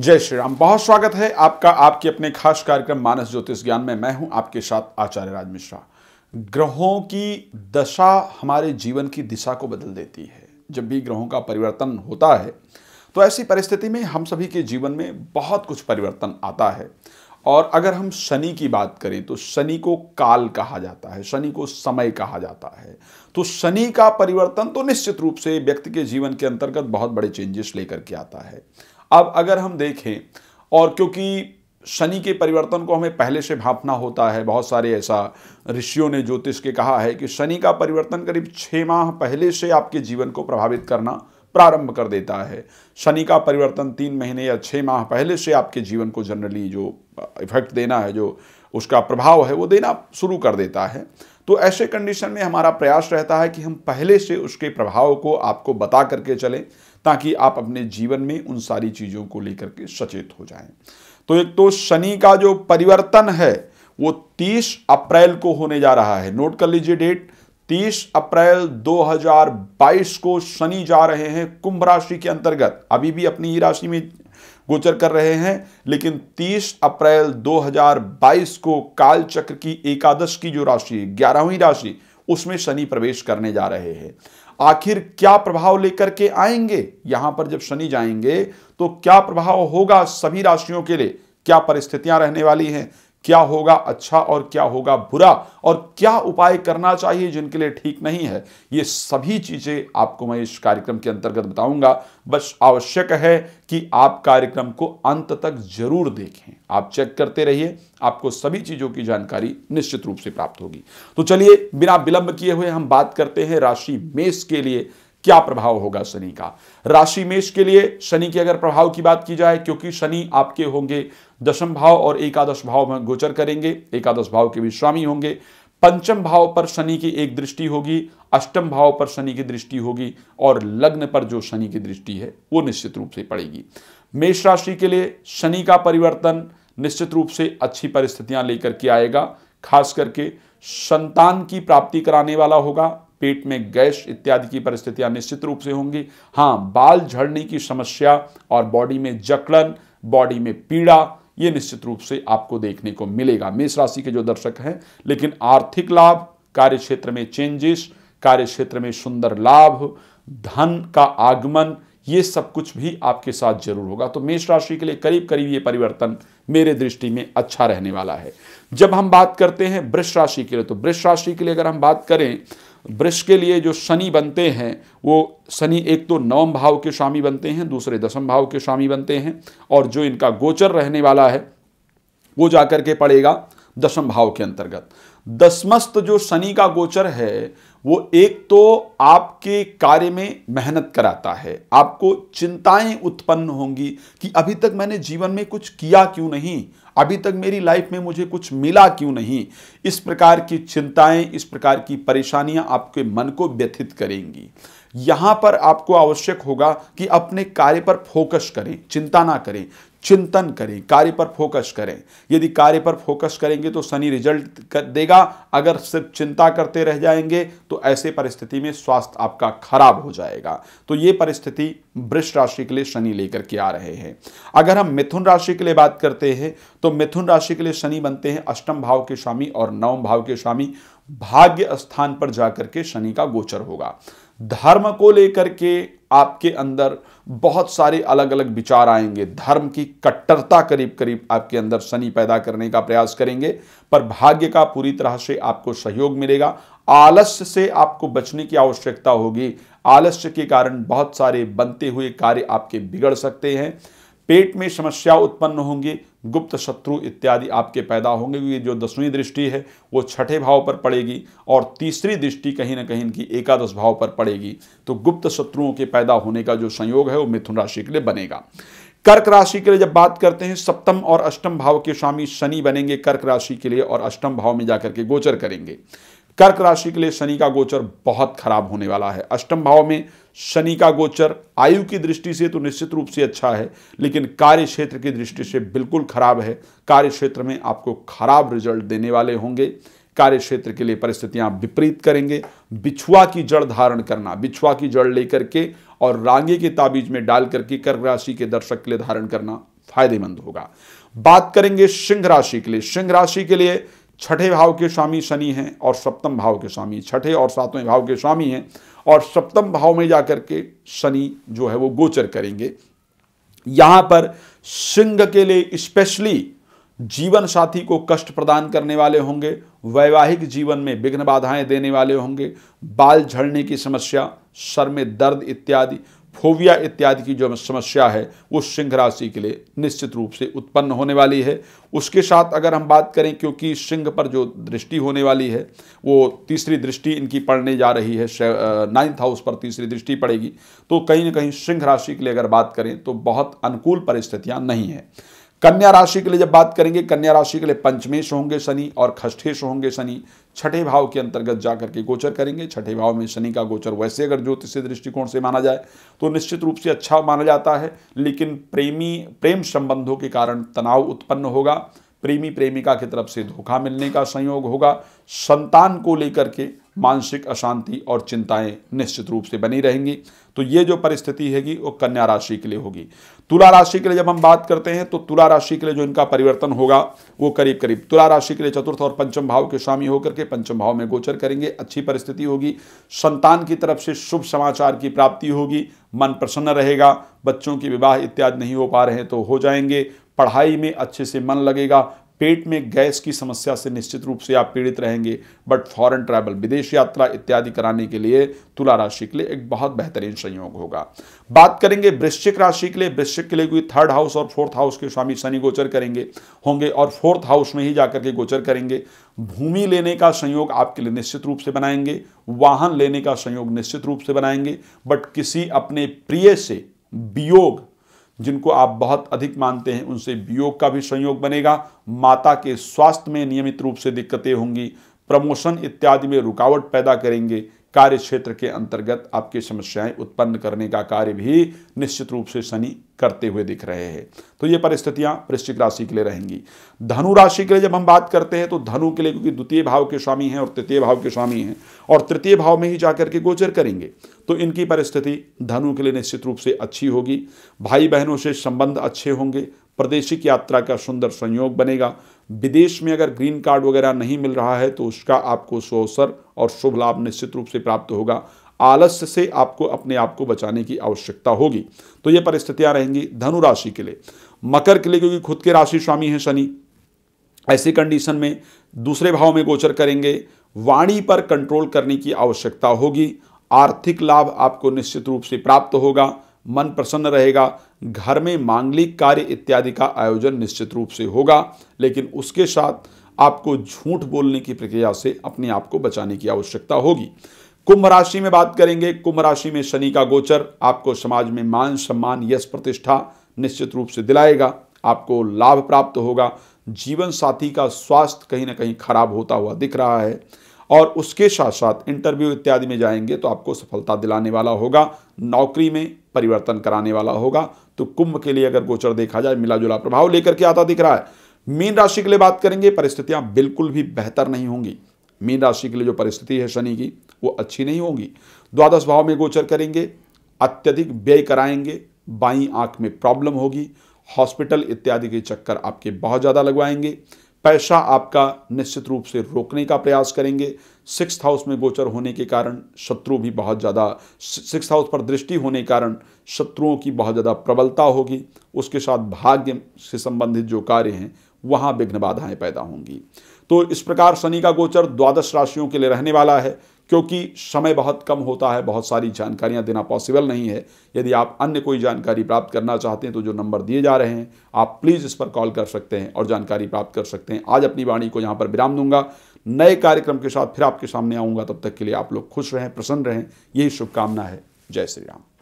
जय श्री राम बहुत स्वागत है आपका आपके अपने खास कार्यक्रम मानस ज्योतिष ज्ञान में मैं हूं आपके साथ आचार्य राज मिश्रा ग्रहों की दशा हमारे जीवन की दिशा को बदल देती है जब भी ग्रहों का परिवर्तन होता है तो ऐसी परिस्थिति में हम सभी के जीवन में बहुत कुछ परिवर्तन आता है और अगर हम शनि की बात करें तो शनि को काल कहा जाता है शनि को समय कहा जाता है तो शनि का परिवर्तन तो निश्चित रूप से व्यक्ति के जीवन के अंतर्गत बहुत बड़े चेंजेस लेकर के आता है अब अगर हम देखें और क्योंकि शनि के परिवर्तन को हमें पहले से भापना होता है बहुत सारे ऐसा ऋषियों ने ज्योतिष के कहा है कि शनि का परिवर्तन करीब छः माह पहले से आपके जीवन को प्रभावित करना प्रारंभ कर देता है शनि का परिवर्तन तीन महीने या छः माह पहले से आपके जीवन को जनरली जो इफेक्ट देना है जो उसका प्रभाव है वो देना शुरू कर देता है तो ऐसे कंडीशन में हमारा प्रयास रहता है कि हम पहले से उसके प्रभाव को आपको बता करके चलें ताकि आप अपने जीवन में उन सारी चीज़ों को लेकर के सचेत हो जाएं तो एक तो शनि का जो परिवर्तन है वो 30 अप्रैल को होने जा रहा है नोट कर लीजिए डेट 30 अप्रैल 2022 को शनि जा रहे हैं कुंभ राशि के अंतर्गत अभी भी अपनी ही राशि में गोचर कर रहे हैं लेकिन 30 अप्रैल 2022 को काल चक्र की एकादश की जो राशि है ग्यारहवीं राशि उसमें शनि प्रवेश करने जा रहे हैं आखिर क्या प्रभाव लेकर के आएंगे यहां पर जब शनि जाएंगे तो क्या प्रभाव होगा सभी राशियों के लिए क्या परिस्थितियां रहने वाली हैं क्या होगा अच्छा और क्या होगा बुरा और क्या उपाय करना चाहिए जिनके लिए ठीक नहीं है ये सभी चीज़ें आपको मैं इस कार्यक्रम के अंतर्गत बताऊंगा बस आवश्यक है कि आप कार्यक्रम को अंत तक जरूर देखें आप चेक करते रहिए आपको सभी चीज़ों की जानकारी निश्चित रूप से प्राप्त होगी तो चलिए बिना विलंब किए हुए हम बात करते हैं राशि मेष के लिए क्या प्रभाव होगा शनि का राशि मेष के लिए शनि के अगर प्रभाव की बात की जाए क्योंकि शनि आपके होंगे दशम भाव और एकादश भाव में गोचर करेंगे एकादश भाव के भी स्वामी होंगे पंचम भाव पर शनि की एक दृष्टि होगी अष्टम भाव पर शनि की दृष्टि होगी और लग्न पर जो शनि की दृष्टि है वो निश्चित रूप से पड़ेगी मेष राशि के लिए शनि का परिवर्तन निश्चित रूप से अच्छी परिस्थितियां लेकर के आएगा खास करके संतान की प्राप्ति कराने वाला होगा पेट में गैस इत्यादि की परिस्थितियां निश्चित रूप से होंगी हाँ बाल झड़ने की समस्या और बॉडी में जकड़न बॉडी में पीड़ा ये निश्चित रूप से आपको देखने को मिलेगा मेष राशि के जो दर्शक हैं लेकिन आर्थिक लाभ कार्य क्षेत्र में चेंजेस कार्य क्षेत्र में सुंदर लाभ धन का आगमन ये सब कुछ भी आपके साथ जरूर होगा तो मेष राशि के लिए करीब करीब ये परिवर्तन मेरे दृष्टि में अच्छा रहने वाला है जब हम बात करते हैं वृष राशि के लिए तो वृष राशि के लिए अगर हम बात करें वृक्ष के लिए जो शनि बनते हैं वो शनि एक तो नवम भाव के स्वामी बनते हैं दूसरे दशम भाव के स्वामी बनते हैं और जो इनका गोचर रहने वाला है वो जाकर के पड़ेगा दशम भाव के अंतर्गत दसमस्त जो शनि का गोचर है वो एक तो आपके कार्य में मेहनत कराता है आपको चिंताएं उत्पन्न होंगी कि अभी तक मैंने जीवन में कुछ किया क्यों नहीं अभी तक मेरी लाइफ में मुझे कुछ मिला क्यों नहीं इस प्रकार की चिंताएं इस प्रकार की परेशानियां आपके मन को व्यथित करेंगी यहां पर आपको आवश्यक होगा कि अपने कार्य पर फोकस करें चिंता ना करें चिंतन करें कार्य पर फोकस करें यदि कार्य पर फोकस करेंगे तो शनि रिजल्ट कर देगा अगर सिर्फ चिंता करते रह जाएंगे तो ऐसे परिस्थिति में स्वास्थ्य आपका खराब हो जाएगा तो ये परिस्थिति वृष राशि के लिए शनि लेकर के आ रहे हैं अगर हम मिथुन राशि के लिए बात करते हैं तो मिथुन राशि के लिए शनि बनते हैं अष्टम भाव के स्वामी और नवम भाव के स्वामी भाग्य स्थान पर जाकर के शनि का गोचर होगा धर्म को लेकर के आपके अंदर बहुत सारे अलग अलग विचार आएंगे धर्म की कट्टरता करीब करीब आपके अंदर शनि पैदा करने का प्रयास करेंगे पर भाग्य का पूरी तरह से आपको सहयोग मिलेगा आलस्य से आपको बचने की आवश्यकता होगी आलस्य के कारण बहुत सारे बनते हुए कार्य आपके बिगड़ सकते हैं पेट में समस्या उत्पन्न होंगी गुप्त शत्रु इत्यादि आपके पैदा होंगे क्योंकि जो दसवीं दृष्टि है वो छठे भाव पर पड़ेगी और तीसरी दृष्टि कहीं ना कहीं इनकी एकादश भाव पर पड़ेगी तो गुप्त शत्रुओं के पैदा होने का जो संयोग है वो मिथुन राशि के लिए बनेगा कर्क राशि के लिए जब बात करते हैं सप्तम और अष्टम भाव के स्वामी शनि बनेंगे कर्क राशि के लिए और अष्टम भाव में जाकर के गोचर करेंगे कर्क राशि के लिए शनि का गोचर बहुत खराब होने वाला है अष्टम भाव में शनि का गोचर आयु की दृष्टि से तो निश्चित रूप से अच्छा है लेकिन कार्य क्षेत्र की दृष्टि से बिल्कुल खराब है कार्य क्षेत्र में आपको खराब रिजल्ट देने वाले होंगे कार्य क्षेत्र के लिए परिस्थितियां विपरीत करेंगे बिछुआ की जड़ धारण करना बिछुआ की जड़ लेकर के और रांगे के ताबीज में डाल करके कर्क राशि के दर्शक के लिए धारण करना फायदेमंद होगा बात करेंगे सिंह राशि के लिए सिंह राशि के लिए छठे भाव के स्वामी शनि हैं और सप्तम भाव के स्वामी छठे और सातवें भाव के स्वामी हैं और सप्तम भाव में जाकर के शनि जो है वो गोचर करेंगे यहाँ पर सिंह के लिए स्पेशली जीवन साथी को कष्ट प्रदान करने वाले होंगे वैवाहिक जीवन में विघ्न बाधाएं देने वाले होंगे बाल झड़ने की समस्या सर में दर्द इत्यादि फोविया इत्यादि की जो समस्या है वो सिंह राशि के लिए निश्चित रूप से उत्पन्न होने वाली है उसके साथ अगर हम बात करें क्योंकि सिंह पर जो दृष्टि होने वाली है वो तीसरी दृष्टि इनकी पड़ने जा रही है नाइन्थ हाउस पर तीसरी दृष्टि पड़ेगी तो कहीं ना कहीं सिंह राशि के लिए अगर बात करें तो बहुत अनुकूल परिस्थितियाँ नहीं हैं कन्या राशि के लिए जब बात करेंगे कन्या राशि के लिए पंचमेश होंगे शनि और खष्ठेश होंगे शनि छठे भाव के अंतर्गत जाकर के गोचर करेंगे छठे भाव में शनि का गोचर वैसे अगर ज्योतिष दृष्टिकोण से माना जाए तो निश्चित रूप से अच्छा माना जाता है लेकिन प्रेमी प्रेम संबंधों के कारण तनाव उत्पन्न होगा प्रेमी प्रेमिका की तरफ से धोखा मिलने का संयोग होगा संतान को लेकर के मानसिक अशांति और चिंताएं निश्चित रूप से बनी रहेंगी तो ये जो परिस्थिति हैगी वो कन्या राशि के लिए होगी तुला राशि के लिए जब हम बात करते हैं तो तुला राशि के लिए जो इनका परिवर्तन होगा वो करीब करीब तुला राशि के लिए चतुर्थ और पंचम भाव के स्वामी होकर के पंचम भाव में गोचर करेंगे अच्छी परिस्थिति होगी संतान की तरफ से शुभ समाचार की प्राप्ति होगी मन प्रसन्न रहेगा बच्चों की विवाह इत्यादि नहीं हो पा रहे हैं तो हो जाएंगे पढ़ाई में अच्छे से मन लगेगा पेट में गैस की समस्या से निश्चित रूप से आप पीड़ित रहेंगे बट फॉरेन ट्रैवल विदेश यात्रा इत्यादि कराने के लिए तुला राशि के लिए एक बहुत बेहतरीन संयोग होगा बात करेंगे वृश्चिक राशि के लिए वृश्चिक के लिए कोई थर्ड हाउस और फोर्थ हाउस के स्वामी शनि गोचर करेंगे होंगे और फोर्थ हाउस में ही जाकर के गोचर करेंगे भूमि लेने का संयोग आपके लिए निश्चित रूप से बनाएंगे वाहन लेने का संयोग निश्चित रूप से बनाएंगे बट किसी अपने प्रिय से वियोग जिनको आप बहुत अधिक मानते हैं उनसे वियोग का भी संयोग बनेगा माता के स्वास्थ्य में नियमित रूप से दिक्कतें होंगी प्रमोशन इत्यादि में रुकावट पैदा करेंगे कार्य क्षेत्र के अंतर्गत आपकी समस्याएं उत्पन्न करने का कार्य भी निश्चित रूप से शनि करते हुए दिख रहे हैं तो ये परिस्थितियां वृश्चिक राशि के लिए रहेंगी धनु राशि के लिए जब हम बात करते हैं तो धनु के लिए क्योंकि द्वितीय भाव के स्वामी हैं और तृतीय भाव के स्वामी हैं और तृतीय भाव में ही जाकर के गोचर करेंगे तो इनकी परिस्थिति धनु के लिए निश्चित रूप से अच्छी होगी भाई बहनों से संबंध अच्छे होंगे प्रदेशिक यात्रा का सुंदर संयोग बनेगा विदेश में अगर ग्रीन कार्ड वगैरह नहीं मिल रहा है तो उसका आपको सुअवसर और शुभ लाभ निश्चित रूप से प्राप्त होगा आलस्य से आपको अपने आप को बचाने की आवश्यकता होगी तो ये परिस्थितियां रहेंगी धनु राशि के लिए मकर के लिए क्योंकि खुद के राशि स्वामी हैं शनि ऐसी कंडीशन में दूसरे भाव में गोचर करेंगे वाणी पर कंट्रोल करने की आवश्यकता होगी आर्थिक लाभ आपको निश्चित रूप से प्राप्त होगा मन प्रसन्न रहेगा घर में मांगलिक कार्य इत्यादि का आयोजन निश्चित रूप से होगा लेकिन उसके साथ आपको झूठ बोलने की प्रक्रिया से अपने आप को बचाने की आवश्यकता होगी कुंभ राशि में बात करेंगे कुंभ राशि में शनि का गोचर आपको समाज में मान सम्मान यश प्रतिष्ठा निश्चित रूप से दिलाएगा आपको लाभ प्राप्त होगा जीवन साथी का स्वास्थ्य कहीं ना कहीं खराब होता हुआ दिख रहा है और उसके साथ साथ इंटरव्यू इत्यादि में जाएंगे तो आपको सफलता दिलाने वाला होगा नौकरी में परिवर्तन कराने वाला होगा तो कुंभ के लिए अगर गोचर देखा जाए मिला जुला प्रभाव लेकर के आता दिख रहा है मीन राशि के लिए बात करेंगे परिस्थितियां बिल्कुल भी बेहतर नहीं होंगी मीन राशि के लिए जो परिस्थिति है शनि की वो अच्छी नहीं होगी द्वादश भाव में गोचर करेंगे अत्यधिक व्यय कराएंगे बाई आंख में प्रॉब्लम होगी हॉस्पिटल इत्यादि के चक्कर आपके बहुत ज़्यादा लगवाएंगे पैसा आपका निश्चित रूप से रोकने का प्रयास करेंगे सिक्स हाउस में गोचर होने के कारण शत्रु भी बहुत ज़्यादा सिक्स हाउस पर दृष्टि होने के कारण शत्रुओं की बहुत ज़्यादा प्रबलता होगी उसके साथ भाग्य से संबंधित जो कार्य हैं वहाँ विघ्न बाधाएं पैदा होंगी तो इस प्रकार शनि का गोचर द्वादश राशियों के लिए रहने वाला है क्योंकि समय बहुत कम होता है बहुत सारी जानकारियां देना पॉसिबल नहीं है यदि आप अन्य कोई जानकारी प्राप्त करना चाहते हैं तो जो नंबर दिए जा रहे हैं आप प्लीज़ इस पर कॉल कर सकते हैं और जानकारी प्राप्त कर सकते हैं आज अपनी वाणी को यहाँ पर विराम दूंगा नए कार्यक्रम के साथ फिर आपके सामने आऊँगा तब तक के लिए आप लोग खुश रहें प्रसन्न रहें यही शुभकामना है जय श्री राम